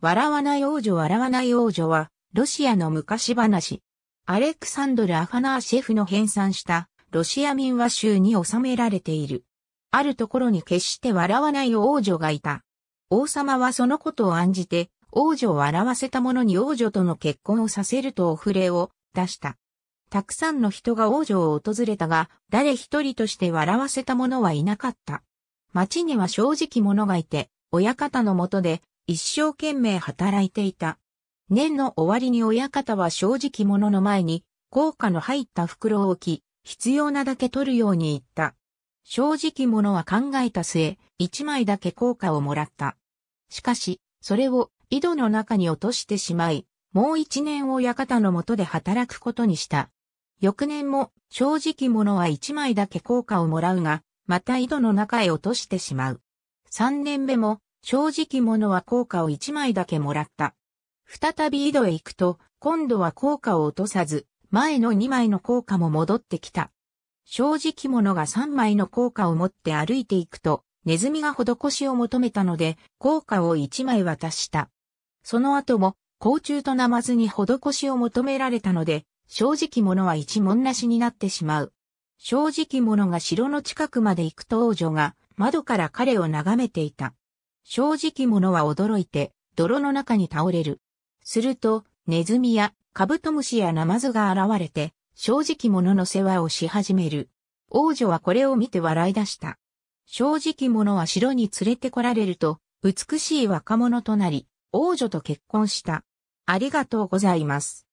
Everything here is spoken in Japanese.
笑わない王女笑わない王女は、ロシアの昔話。アレクサンドル・アファナーシェフの編纂した、ロシア民話集に収められている。あるところに決して笑わない王女がいた。王様はそのことを案じて、王女を笑わせた者に王女との結婚をさせるとお触れを出した。たくさんの人が王女を訪れたが、誰一人として笑わせた者はいなかった。町には正直者がいて、親方のもとで一生懸命働いていた。年の終わりに親方は正直者の前に、硬貨の入った袋を置き、必要なだけ取るように言った。正直者は考えた末、一枚だけ効果をもらった。しかし、それを井戸の中に落としてしまい、もう一年を館の下で働くことにした。翌年も正直者は一枚だけ効果をもらうが、また井戸の中へ落としてしまう。三年目も正直者は効果を一枚だけもらった。再び井戸へ行くと、今度は効果を落とさず、前の二枚の効果も戻ってきた。正直者が三枚の効果を持って歩いていくと、ネズミが施しを求めたので、効果を一枚渡した。その後も、甲虫となまずに施しを求められたので、正直者は一文なしになってしまう。正直者が城の近くまで行くと王女が窓から彼を眺めていた。正直者は驚いて、泥の中に倒れる。すると、ネズミやカブトムシやナマズが現れて、正直者の世話をし始める。王女はこれを見て笑い出した。正直者は城に連れてこられると、美しい若者となり、王女と結婚した。ありがとうございます。